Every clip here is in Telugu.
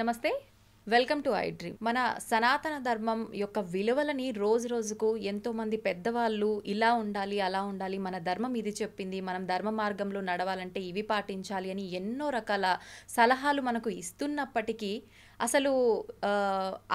నమస్తే వెల్కమ్ టు ఐ డ్రీమ్ మన సనాతన ధర్మం యొక్క విలువలని రోజు రోజుకు ఎంతోమంది పెద్దవాళ్ళు ఇలా ఉండాలి అలా ఉండాలి మన ధర్మం ఇది చెప్పింది మనం ధర్మ మార్గంలో నడవాలంటే ఇవి పాటించాలి అని ఎన్నో రకాల సలహాలు మనకు ఇస్తున్నప్పటికీ అసలు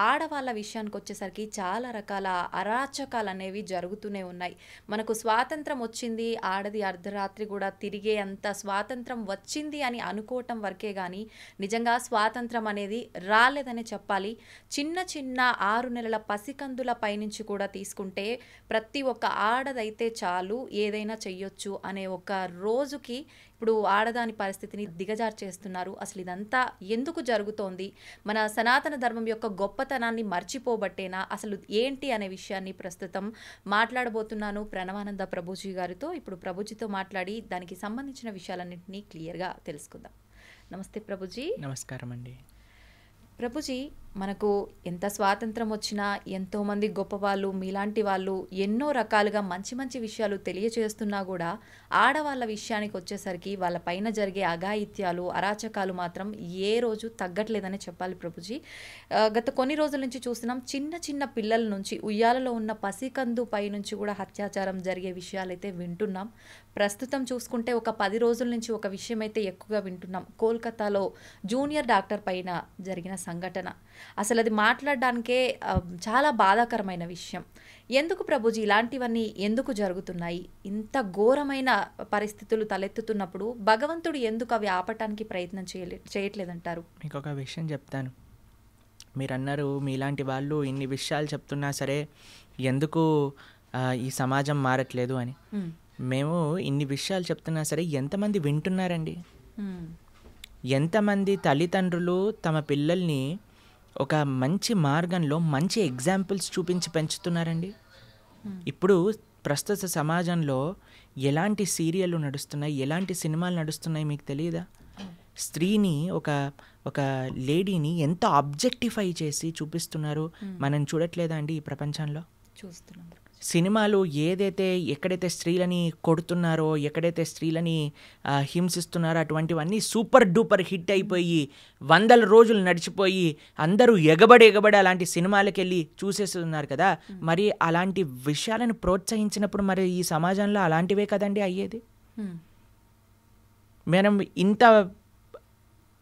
ఆడవాళ్ళ విషయానికి వచ్చేసరికి చాలా రకాల అరాచకాలు అనేవి జరుగుతూనే ఉన్నాయి మనకు స్వాతంత్రం వచ్చింది ఆడది అర్ధరాత్రి కూడా తిరిగే అంత స్వాతంత్రం వచ్చింది అని అనుకోవటం వరకే కానీ నిజంగా స్వాతంత్రం అనేది రాలేదని చెప్పాలి చిన్న చిన్న ఆరు నెలల పసికందుల పైనుంచి కూడా తీసుకుంటే ప్రతి ఒక్క ఆడదైతే చాలు ఏదైనా చెయ్యొచ్చు అనే ఒక రోజుకి ఇప్పుడు ఆడదాని పరిస్థితిని దిగజార్చేస్తున్నారు అసలు ఇదంతా ఎందుకు జరుగుతోంది మన సనాతన ధర్మం యొక్క గొప్పతనాన్ని మర్చిపోబట్టేనా అసలు ఏంటి అనే విషయాన్ని ప్రస్తుతం మాట్లాడబోతున్నాను ప్రణవానంద ప్రభుజీ గారితో ఇప్పుడు ప్రభుజీతో మాట్లాడి దానికి సంబంధించిన విషయాలన్నింటినీ క్లియర్గా తెలుసుకుందాం నమస్తే ప్రభుజీ నమస్కారం అండి ప్రభుజీ మనకు ఎంత స్వాతంత్రం వచ్చినా ఎంతోమంది గొప్పవాళ్ళు మీలాంటి వాళ్ళు ఎన్నో రకాలుగా మంచి మంచి విషయాలు తెలియచేస్తున్నా కూడా ఆడవాళ్ళ విషయానికి వచ్చేసరికి వాళ్ళ పైన జరిగే అఘాయిత్యాలు అరాచకాలు మాత్రం ఏ రోజు తగ్గట్లేదని చెప్పాలి ప్రభుజీ గత కొన్ని రోజుల నుంచి చూసినాం చిన్న చిన్న పిల్లల నుంచి ఉయ్యాలలో ఉన్న పసికందు పై నుంచి కూడా అత్యాచారం జరిగే విషయాలైతే వింటున్నాం ప్రస్తుతం చూసుకుంటే ఒక పది రోజుల నుంచి ఒక విషయం అయితే ఎక్కువగా వింటున్నాం కోల్కతాలో జూనియర్ డాక్టర్ పైన జరిగిన సంఘటన అసలు అది మాట్లాడడానికే చాలా బాధాకరమైన విషయం ఎందుకు ప్రభుజీ ఇలాంటివన్నీ ఎందుకు జరుగుతున్నాయి ఇంత ఘోరమైన పరిస్థితులు తలెత్తుతున్నప్పుడు భగవంతుడు ఎందుకు అవి ఆపటానికి ప్రయత్నం చేయలే చేయట్లేదంటారు మీకు ఒక విషయం చెప్తాను మీరు అన్నారు మీలాంటి వాళ్ళు ఇన్ని విషయాలు చెప్తున్నా సరే ఎందుకు ఈ సమాజం మారట్లేదు అని మేము ఇన్ని విషయాలు చెప్తున్నా సరే ఎంతమంది వింటున్నారండి ఎంతమంది తల్లిదండ్రులు తమ పిల్లల్ని ఒక మంచి మార్గంలో మంచి ఎగ్జాంపుల్స్ చూపించి పెంచుతున్నారండి hmm. ఇప్పుడు ప్రస్తుత సమాజంలో ఎలాంటి సీరియళ్ళు నడుస్తున్నాయి ఎలాంటి సినిమాలు నడుస్తున్నాయి మీకు తెలియదా hmm. స్త్రీని ఒక ఒక లేడీని ఎంత అబ్జెక్టిఫై చేసి చూపిస్తున్నారు hmm. మనం చూడట్లేదా అండి ఈ ప్రపంచంలో చూస్తున్నాం సినిమాలు ఏదైతే ఎక్కడైతే స్త్రీలని కొడుతున్నారో ఎక్కడైతే స్త్రీలని హింసిస్తున్నారో అటువంటివన్నీ సూపర్ డూపర్ హిట్ అయిపోయి వందల రోజులు నడిచిపోయి అందరూ ఎగబడి ఎగబడి అలాంటి సినిమాలకు వెళ్ళి చూసేస్తున్నారు కదా మరి అలాంటి విషయాలను ప్రోత్సహించినప్పుడు మరి ఈ సమాజంలో అలాంటివే కదండి అయ్యేది మనం ఇంత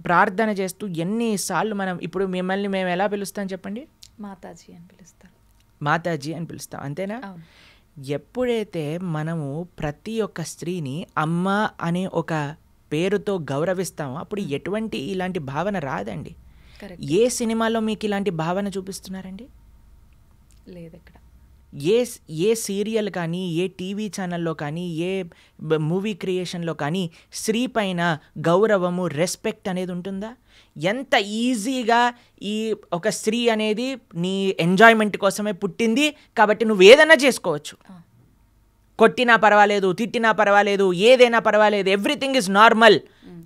ప్రార్థన చేస్తూ ఎన్నిసార్లు మనం ఇప్పుడు మిమ్మల్ని మేము ఎలా పిలుస్తాం చెప్పండి మాతాజీ అని పిలుస్తాం మాతాజీ అని పిలుస్తాం అంతేనా ఎప్పుడైతే మనము ప్రతి ఒక్క స్త్రీని అమ్మ అనే ఒక పేరుతో గౌరవిస్తామో అప్పుడు ఎటువంటి ఇలాంటి భావన రాదండి ఏ సినిమాలో మీకు ఇలాంటి భావన చూపిస్తున్నారండి లేదు ఇక్కడ ఏ ఏ సీరియల్ కానీ ఏ టీవీ ఛానల్లో కానీ ఏ మూవీ క్రియేషన్లో కానీ స్త్రీ పైన గౌరవము రెస్పెక్ట్ అనేది ఉంటుందా ఎంత ఈజీగా ఈ ఒక స్త్రీ అనేది నీ ఎంజాయ్మెంట్ కోసమే పుట్టింది కాబట్టి నువ్వు ఏదైనా చేసుకోవచ్చు కొట్టినా పర్వాలేదు తిట్టినా పర్వాలేదు ఏదైనా పర్వాలేదు ఎవ్రీథింగ్ ఇస్ నార్మల్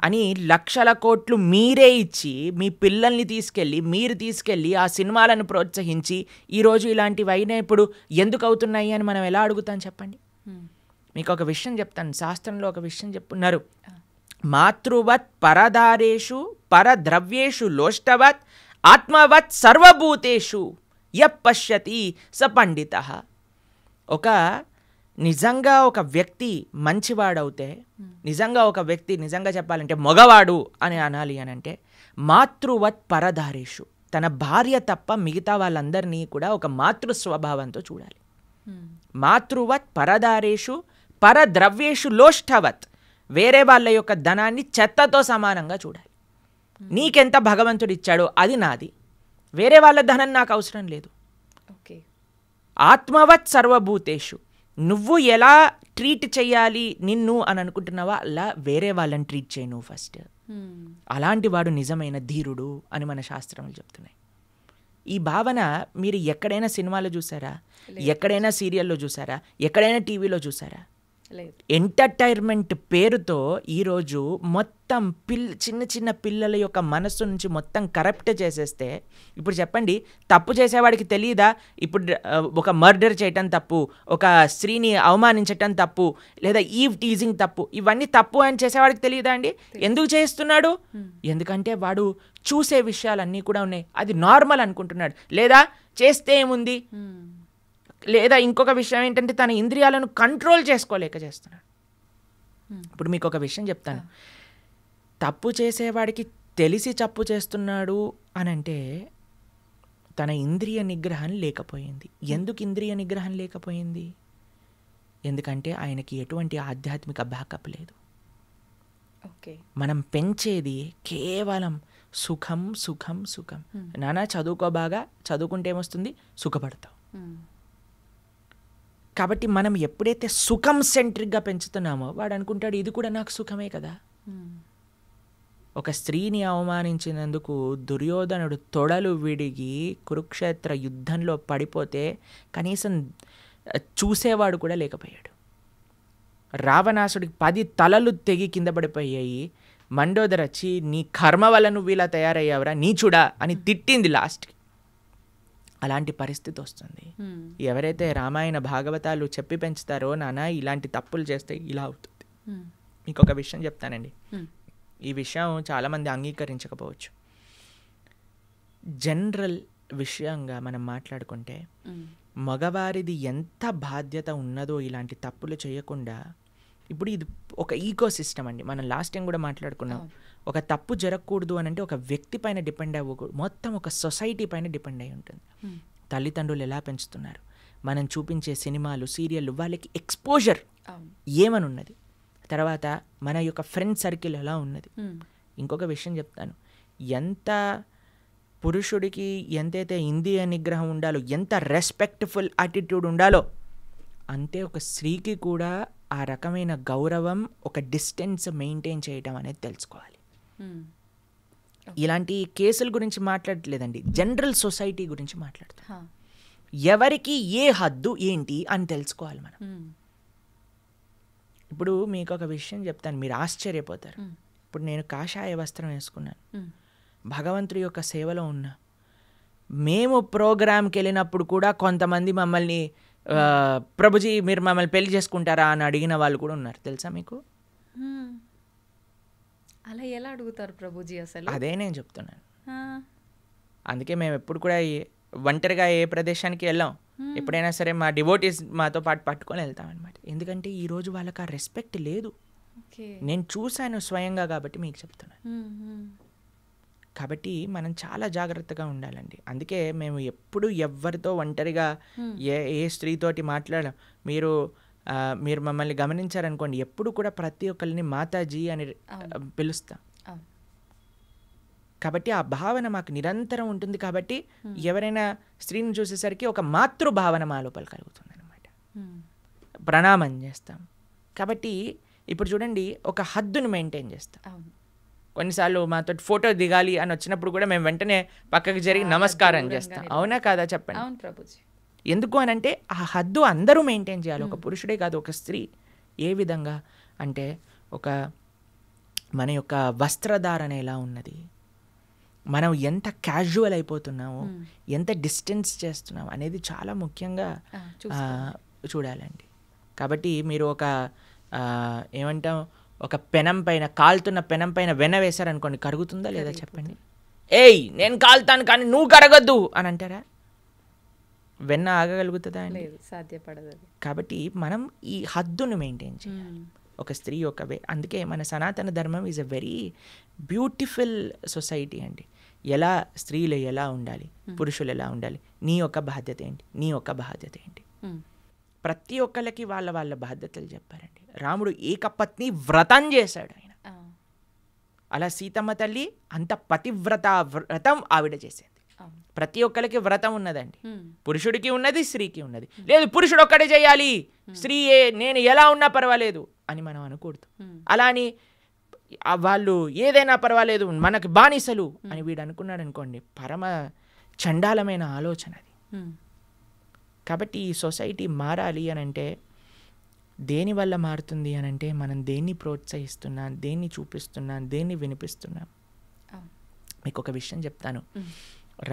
అని లక్షల కోట్లు మీరే ఇచ్చి మీ పిల్లల్ని తీసుకెళ్ళి మీరు తీసుకెళ్ళి ఆ సినిమాలను ప్రోత్సహించి ఈరోజు ఇలాంటివి ఇప్పుడు ఎందుకు అవుతున్నాయి అని మనం ఎలా అడుగుతాం చెప్పండి మీకు ఒక విషయం చెప్తాను శాస్త్రంలో ఒక విషయం చెప్తున్నారు మాతృవత్ పరదారేషు పరద్రవ్యేషు లోష్టవత్ ఆత్మవత్ సర్వభూతేషు యశ్యతి స పండిత ఒక నిజంగా ఒక వ్యక్తి మంచివాడవుతే నిజంగా ఒక వ్యక్తి నిజంగా చెప్పాలంటే మగవాడు అని అనాలి అని అంటే మాతృవత్ పరధారేషు తన భార్య తప్ప మిగతా వాళ్ళందరినీ కూడా ఒక మాతృ స్వభావంతో చూడాలి మాతృవత్ పరధారేషు పరద్రవ్యేషు లోష్టవత్ వేరే వాళ్ళ యొక్క ధనాన్ని చెత్తతో సమానంగా చూడాలి నీకెంత భగవంతుడు ఇచ్చాడో అది నాది వేరే వాళ్ళ ధనం నాకు అవసరం లేదు ఓకే ఆత్మవత్ సర్వభూతేషు నువ్వు ఎలా ట్రీట్ చేయాలి నిన్ను అని అనుకుంటున్నావా అలా వేరే వాళ్ళని ట్రీట్ చేయి నువ్వు ఫస్ట్ అలాంటి వాడు నిజమైన ధీరుడు అని మన శాస్త్రములు చెప్తున్నాయి ఈ భావన మీరు ఎక్కడైనా సినిమాలో చూసారా ఎక్కడైనా సీరియల్లో చూసారా ఎక్కడైనా టీవీలో చూసారా ఎంటర్టైన్మెంట్ పేరుతో ఈరోజు మొత్తం పిల్ చిన్న చిన్న పిల్లల యొక్క మనస్సు నుంచి మొత్తం కరప్ట్ చేసేస్తే ఇప్పుడు చెప్పండి తప్పు చేసేవాడికి తెలియదా ఇప్పుడు ఒక మర్డర్ చేయటం తప్పు ఒక స్త్రీని అవమానించటం తప్పు లేదా ఈవ్ టీజింగ్ తప్పు ఇవన్నీ తప్పు అని చేసేవాడికి తెలియదా అండి ఎందుకు చేస్తున్నాడు ఎందుకంటే వాడు చూసే విషయాలన్నీ కూడా ఉన్నాయి అది నార్మల్ అనుకుంటున్నాడు లేదా చేస్తే ఏముంది లేదా ఇంకొక విషయం ఏంటంటే తన ఇంద్రియాలను కంట్రోల్ చేసుకోలేక చేస్తున్నాడు hmm. ఇప్పుడు మీకు ఒక విషయం చెప్తాను తప్పు చేసేవాడికి తెలిసి తప్పు చేస్తున్నాడు అని అంటే తన ఇంద్రియ నిగ్రహం లేకపోయింది hmm. ఎందుకు ఇంద్రియ నిగ్రహం లేకపోయింది ఎందుకంటే ఆయనకి ఎటువంటి ఆధ్యాత్మిక బ్యాకప్ లేదు ఓకే మనం పెంచేది కేవలం సుఖం సుఖం సుఖం hmm. నానా చదువుకో బాగా చదువుకుంటే ఏమొస్తుంది సుఖపడతావు కాబట్టి మనం ఎప్పుడైతే సుఖం సెంట్రిక్గా పెంచుతున్నామో వాడు అనుకుంటాడు ఇది కూడా నాకు సుఖమే కదా hmm. ఒక స్త్రీని అవమానించినందుకు దుర్యోధనుడు తొడలు విడిగి కురుక్షేత్ర యుద్ధంలో పడిపోతే కనీసం చూసేవాడు కూడా లేకపోయాడు రావణాసుడికి పది తలలు తెగి కింద పడిపోయాయి మండోదరచ్చి నీ కర్మ వల్ల నువ్వు ఇలా తయారయ్యావరా చూడా అని hmm. తిట్టింది లాస్ట్కి అలాంటి పరిస్థితి వస్తుంది ఎవరైతే రామాయణ భాగవతాలు చెప్పి పెంచుతారో నాన్న ఇలాంటి తప్పులు చేస్తే ఇలా అవుతుంది మీకు ఒక విషయం చెప్తానండి ఈ విషయం చాలామంది అంగీకరించకపోవచ్చు జనరల్ విషయంగా మనం మాట్లాడుకుంటే మగవారిది ఎంత బాధ్యత ఉన్నదో ఇలాంటి తప్పులు చేయకుండా ఇప్పుడు ఇది ఒక ఈకో సిస్టమ్ అండి మనం లాస్ట్ టైం కూడా మాట్లాడుకున్నాం ఒక తప్పు జరగకూడదు అని అంటే ఒక వ్యక్తి పైన డిపెండ్ అవ్వకూడదు మొత్తం ఒక సొసైటీ పైన డిపెండ్ అయి ఉంటుంది తల్లిదండ్రులు ఎలా పెంచుతున్నారు మనం చూపించే సినిమాలు సీరియల్ వాళ్ళకి ఎక్స్పోజర్ ఏమని ఉన్నది తర్వాత మన యొక్క ఫ్రెండ్ సర్కిల్ ఎలా ఉన్నది ఇంకొక విషయం చెప్తాను ఎంత పురుషుడికి ఎంతైతే ఇందియ నిగ్రహం ఉండాలో ఎంత రెస్పెక్ట్ఫుల్ యాటిట్యూడ్ ఉండాలో అంతే ఒక స్త్రీకి కూడా ఆ రకమైన గౌరవం ఒక డిస్టెన్స్ మెయింటైన్ చేయటం అనేది తెలుసుకోవాలి Hmm. ఇలాంటి కేసుల గురించి మాట్లాడలేదండి జనరల్ సొసైటీ గురించి మాట్లాడుతాం ఎవరికి ఏ హద్దు ఏంటి అని తెలుసుకోవాలి మనం hmm. ఇప్పుడు మీకు ఒక విషయం చెప్తాను మీరు ఆశ్చర్యపోతారు hmm. ఇప్పుడు నేను కాషాయ వస్త్రం వేసుకున్నాను భగవంతుడి యొక్క సేవలో ఉన్నా మేము ప్రోగ్రామ్కి వెళ్ళినప్పుడు కూడా కొంతమంది మమ్మల్ని ప్రభుజీ మీరు మమ్మల్ని పెళ్లి చేసుకుంటారా అని అడిగిన వాళ్ళు కూడా ఉన్నారు తెలుసా మీకు అలా ఎలా అడుగుతారు ప్రభుజీ అసలు అదే నేను చెప్తున్నాను అందుకే మేము ఎప్పుడు కూడా ఒంటరిగా ఏ ప్రదేశానికి వెళ్ళాం ఎప్పుడైనా సరే మా డివోటీస్ మాతో పాటు పట్టుకొని వెళ్తాం అనమాట ఎందుకంటే ఈ రోజు వాళ్ళకి ఆ రెస్పెక్ట్ లేదు నేను చూశాను స్వయంగా కాబట్టి మీకు చెప్తున్నాను కాబట్టి మనం చాలా జాగ్రత్తగా ఉండాలండి అందుకే మేము ఎప్పుడు ఎవరితో ఒంటరిగా ఏ ఏ స్త్రీతోటి మాట్లాడడం మీరు మీరు మమ్మల్ని గమనించారనుకోండి ఎప్పుడు కూడా ప్రతి ఒక్కరిని మాతాజీ అని పిలుస్తాం కాబట్టి ఆ భావన మాకు నిరంతరం ఉంటుంది కాబట్టి ఎవరైనా స్త్రీని చూసేసరికి ఒక మాతృభావన మా లోపల కలుగుతుంది అనమాట ప్రణామం చేస్తాం కాబట్టి ఇప్పుడు చూడండి ఒక హద్దును మెయింటైన్ చేస్తాం కొన్నిసార్లు మాతో ఫోటో దిగాలి అని వచ్చినప్పుడు కూడా మేము వెంటనే పక్కకి జరిగి నమస్కారం చేస్తాం అవునా కాదా చెప్పండి అవును ప్రభుజీ ఎందుకు అని అంటే ఆ హద్దు అందరూ మెయింటైన్ చేయాలి ఒక పురుషుడే కాదు ఒక స్త్రీ ఏ విధంగా అంటే ఒక మన యొక్క వస్త్రధారణ ఎలా ఉన్నది మనం ఎంత క్యాజువల్ అయిపోతున్నామో ఎంత డిస్టెన్స్ చేస్తున్నాం అనేది చాలా ముఖ్యంగా చూడాలండి కాబట్టి మీరు ఒక ఏమంటాం ఒక పెనం పైన కాలుతున్న పెనం పైన వెన వేశారనుకోండి కరుగుతుందా లేదా చెప్పండి ఏయ్ నేను కాలుతాను కానీ నువ్వు కరగద్దు అని అంటారా వెన్న ఆగగలుగుతుందా అండి సాధ్యపడదు కాబట్టి మనం ఈ హద్దును మెయింటైన్ చేయాలి ఒక స్త్రీ ఒక వే అందుకే మన సనాతన ధర్మం is a very beautiful society అండి ఎలా స్త్రీలు ఎలా ఉండాలి పురుషులు ఎలా ఉండాలి నీ యొక్క బాధ్యత ఏంటి నీ యొక్క బాధ్యత ఏంటి ప్రతి ఒక్కళ్ళకి వాళ్ళ వాళ్ళ బాధ్యతలు చెప్పారండి రాముడు ఏక పత్ని వ్రతం చేశాడు ఆయన అలా సీతమ్మ తల్లి అంత పతివ్రత వ్రతం ఆవిడ చేసింది ప్రతి ఒక్కరికి వ్రతం ఉన్నదండి పురుషుడికి ఉన్నది స్త్రీకి ఉన్నది లేదు పురుషుడు ఒక్కడే చేయాలి స్త్రీ నేను ఎలా ఉన్నా పర్వాలేదు అని మనం అనకూడదు అలా అని వాళ్ళు ఏదైనా పర్వాలేదు మనకు బానిసలు అని వీడు అనుకున్నాడు అనుకోండి పరమ చండాలమైన ఆలోచన అది కాబట్టి ఈ సొసైటీ మారాలి అని అంటే దేని వల్ల మారుతుంది అని అంటే మనం దేన్ని ప్రోత్సహిస్తున్నాం దేన్ని చూపిస్తున్నాం దేన్ని వినిపిస్తున్నాం మీకు ఒక విషయం చెప్తాను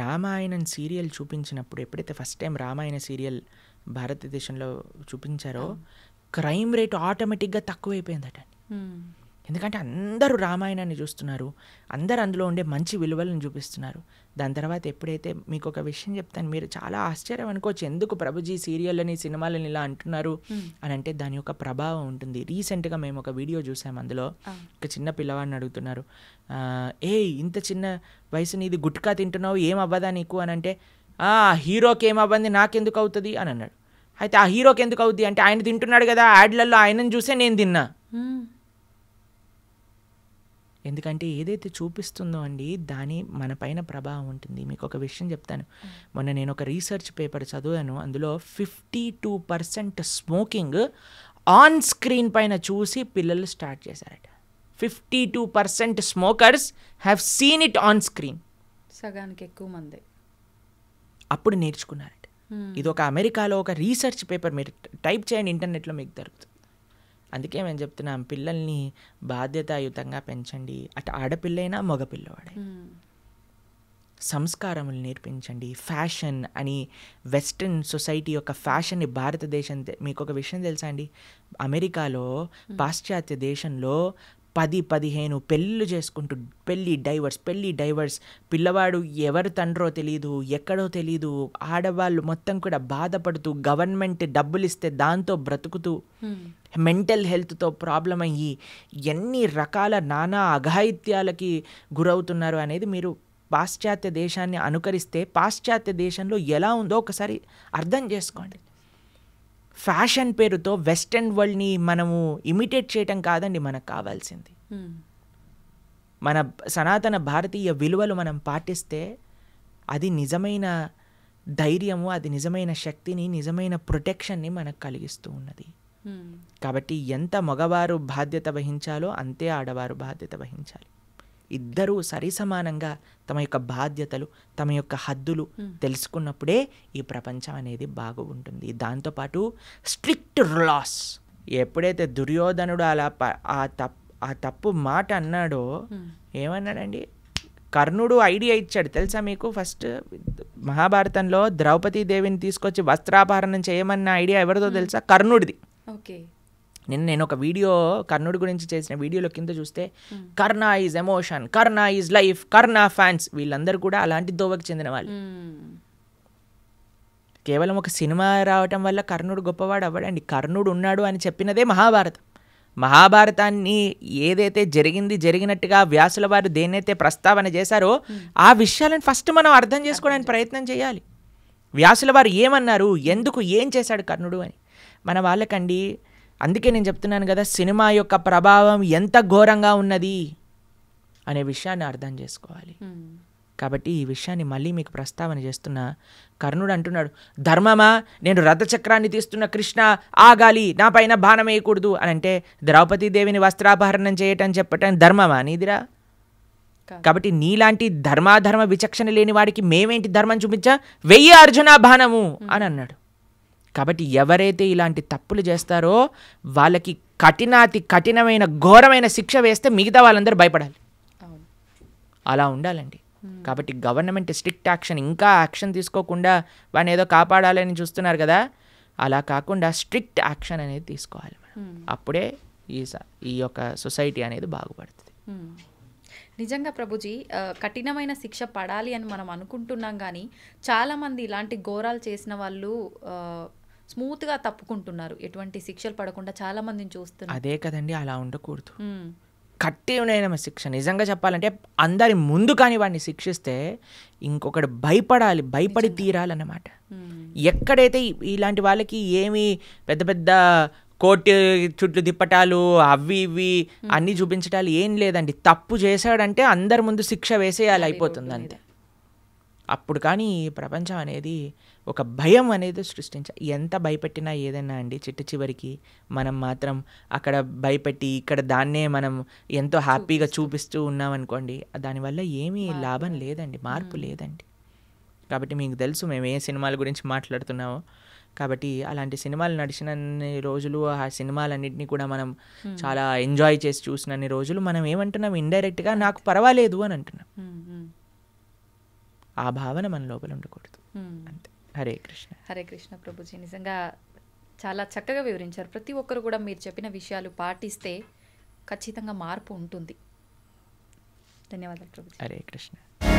రామాయణం సీరియల్ చూపించినప్పుడు ఎప్పుడైతే ఫస్ట్ టైం రామాయణ సీరియల్ భారతదేశంలో చూపించారో క్రైమ్ రేట్ ఆటోమేటిక్గా తక్కువైపోయిందట ఎందుకంటే అందరూ రామాయణాన్ని చూస్తున్నారు అందరు అందులో ఉండే మంచి విలువలను చూపిస్తున్నారు దాని తర్వాత ఎప్పుడైతే మీకు ఒక విషయం చెప్తాను మీరు చాలా ఆశ్చర్యం అనుకోవచ్చు ఎందుకు ప్రభుజీ సీరియళ్ళని సినిమాలని ఇలా అంటున్నారు అని అంటే దాని యొక్క ప్రభావం ఉంటుంది రీసెంట్గా మేము ఒక వీడియో చూసాం అందులో ఒక చిన్న పిల్లవాడిని అడుగుతున్నారు ఏ ఇంత చిన్న వయసు నీది గుట్కా తింటున్నావు ఏం అవ్వదా నీకు అని అంటే ఆ హీరోకి ఏం అవ్వంది నాకెందుకు అవుతుంది అని అన్నాడు అయితే ఆ హీరోకి ఎందుకు అవుద్ది అంటే ఆయన తింటున్నాడు కదా యాడ్లలో ఆయనను చూసే నేను తిన్నా ఎందుకంటే ఏదైతే చూపిస్తుందో అండి దాని మన పైన ప్రభావం ఉంటుంది మీకు ఒక విషయం చెప్తాను మొన్న నేను ఒక రీసెర్చ్ పేపర్ చదివాను అందులో fifty two percent smoking on screen పైన చూసి పిల్లలు స్టార్ట్ చేశారట fifty two percent smokers have seen it on screen సగానికి ఎక్కువ మంది అప్పుడు నేర్చుకున్నారట ఇది ఒక అమెరికాలో ఒక రీసెర్చ్ పేపర్ మీరు టైప్ చేయండి ఇంటర్నెట్లో మీకు దొరుకుతుంది అందుకే మేము చెప్తున్నాం పిల్లల్ని బాధ్యతాయుతంగా పెంచండి అటు ఆడపిల్లైనా మగపిల్లవాడే hmm. సంస్కారములు నేర్పించండి ఫ్యాషన్ అని వెస్ట్రన్ సొసైటీ యొక్క ఫ్యాషన్ని భారతదేశం మీకు ఒక విషయం తెలుసా అండి అమెరికాలో hmm. పాశ్చాత్య దేశంలో పది పదిహేను పెళ్ళిళ్ళు చేసుకుంటూ పెళ్ళి డైవర్స్ పెళ్ళి డైవర్స్ పిల్లవాడు ఎవరు తండ్రో తెలియదు ఎక్కడో తెలియదు ఆడవాళ్ళు మొత్తం కూడా బాధపడుతూ గవర్నమెంట్ డబ్బులు ఇస్తే దాంతో బ్రతుకుతూ మెంటల్ హెల్త్తో ప్రాబ్లం అయ్యి ఎన్ని రకాల నానా అఘాయిత్యాలకి గురవుతున్నారు అనేది మీరు పాశ్చాత్య దేశాన్ని అనుకరిస్తే పాశ్చాత్య దేశంలో ఎలా ఉందో ఒకసారి అర్థం చేసుకోండి ఫ్యాషన్ పేరుతో వెస్టర్న్ వరల్డ్ని మనము ఇమిటేట్ చేయటం కాదండి మనకు కావాల్సింది మన సనాతన భారతీయ విలువలు మనం పాటిస్తే అది నిజమైన ధైర్యము అది నిజమైన శక్తిని నిజమైన ప్రొటెక్షన్ని మనకు కలిగిస్తూ ఉన్నది కాబట్టి ఎంత మగవారు బాధ్యత వహించాలో అంతే ఆడవారు బాధ్యత వహించాలి ఇద్దరూ సరిసమానంగా తమ యొక్క బాధ్యతలు తమ యొక్క హద్దులు తెలుసుకున్నప్పుడే ఈ ప్రపంచం అనేది బాగుంటుంది దాంతోపాటు స్ట్రిక్ట్ లాస్ ఎప్పుడైతే దుర్యోధనుడు అలా ఆ తప్ ఆ తప్పు మాట అన్నాడో ఏమన్నాడండి కర్ణుడు ఐడియా ఇచ్చాడు తెలుసా మీకు ఫస్ట్ మహాభారతంలో ద్రౌపదీదేవిని తీసుకొచ్చి వస్త్రాపహరణం చేయమన్న ఐడియా ఎవరిదో తెలుసా కర్ణుడిది ఓకే నిన్న నేను ఒక వీడియో కర్ణుడి గురించి చేసిన వీడియోలో కింద చూస్తే hmm. Karna is emotion Karna is life Karna fans వీళ్ళందరూ కూడా అలాంటి దోవకి చెందిన వాళ్ళు hmm. కేవలం ఒక సినిమా రావటం వల్ల కర్ణుడు గొప్పవాడు అవ్వడండి కర్ణుడు ఉన్నాడు అని చెప్పినదే మహాభారతం మహాభారతాన్ని ఏదైతే జరిగింది జరిగినట్టుగా వ్యాసుల వారు దేన్నైతే ప్రస్తావన చేశారో hmm. ఆ విషయాలను ఫస్ట్ మనం అర్థం చేసుకోవడానికి ప్రయత్నం చేయాలి వ్యాసుల వారు ఏమన్నారు ఎందుకు ఏం చేశాడు కర్ణుడు అని మన వాళ్ళకండి అందుకే నేను చెప్తున్నాను కదా సినిమా యొక్క ప్రభావం ఎంత ఘోరంగా ఉన్నది అనే విషయాన్ని అర్థం చేసుకోవాలి hmm. కాబట్టి ఈ విషయాన్ని మళ్ళీ మీకు ప్రస్తావన చేస్తున్న కర్ణుడు అంటున్నాడు ధర్మమా నేను రథచక్రాన్ని తీస్తున్న కృష్ణ ఆగాలి నా పైన బాణం వేయకూడదు అని అంటే ద్రౌపదీదేవిని వస్త్రాపహరణం చేయటం చెప్పటం ధర్మమా నీదిరా కాబట్టి నీలాంటి ధర్మాధర్మ విచక్షణ లేని వాడికి మేమేంటి ధర్మం చూపించా వెయ్యి అర్జున బాణము hmm. అని అన్నాడు కాబట్టి ఎవరైతే ఇలాంటి తప్పులు చేస్తారో వాళ్ళకి కఠినాతి కఠినమైన ఘోరమైన శిక్ష వేస్తే మిగతా వాళ్ళందరూ భయపడాలి అలా ఉండాలండి కాబట్టి గవర్నమెంట్ స్ట్రిక్ట్ యాక్షన్ ఇంకా యాక్షన్ తీసుకోకుండా వాడిని ఏదో కాపాడాలని చూస్తున్నారు కదా అలా కాకుండా స్ట్రిక్ట్ యాక్షన్ అనేది తీసుకోవాలి మనం అప్పుడే ఈ ఈ యొక్క సొసైటీ అనేది బాగుపడుతుంది నిజంగా ప్రభుజీ కఠినమైన శిక్ష పడాలి అని మనం అనుకుంటున్నాం కానీ చాలామంది ఇలాంటి ఘోరాలు చేసిన వాళ్ళు స్మూత్గా తప్పుకుంటున్నారు ఎటువంటి శిక్షలు పడకుండా చాలా మందిని చూస్తున్నారు అదే కదండి అలా ఉండకూడదు కఠినమైన శిక్ష నిజంగా చెప్పాలంటే అందరి ముందు కానీ వాడిని శిక్షిస్తే ఇంకొకటి భయపడాలి భయపడి తీరాలన్నమాట ఎక్కడైతే ఇలాంటి వాళ్ళకి ఏమి పెద్ద పెద్ద కోర్టు చుట్టూ దిప్పటాలు అవి ఇవి అన్నీ చూపించటాలు ఏం లేదండి తప్పు చేశాడంటే అందరి ముందు శిక్ష వేసేయాలి అయిపోతుంది అంతే అప్పుడు కానీ ప్రపంచం అనేది ఒక భయం అనేది సృష్టించ ఎంత భయపెట్టినా ఏదైనా అండి చిట్ట చివరికి మనం మాత్రం అక్కడ భయపెట్టి ఇక్కడ దాన్నే మనం ఎంతో హ్యాపీగా చూపిస్తూ ఉన్నాం అనుకోండి దానివల్ల ఏమీ లాభం లేదండి మార్పు లేదండి కాబట్టి మీకు తెలుసు మేము ఏ సినిమాల గురించి మాట్లాడుతున్నామో కాబట్టి అలాంటి సినిమాలు నడిచినన్ని రోజులు ఆ సినిమాలన్నింటినీ కూడా మనం చాలా ఎంజాయ్ చేసి చూసినన్ని రోజులు మనం ఏమంటున్నాం ఇండైరెక్ట్గా నాకు పర్వాలేదు అని అంటున్నాం ఆ భావన మన లోపల ఉండకూడదు అంతే హరే కృష్ణ హరే కృష్ణ ప్రభుజీ నిజంగా చాలా చక్కగా వివరించారు ప్రతి ఒక్కరు కూడా మీరు చెప్పిన విషయాలు పాటిస్తే ఖచ్చితంగా మార్పు ఉంటుంది ధన్యవాదాలు ప్రభుజీ హరే కృష్ణ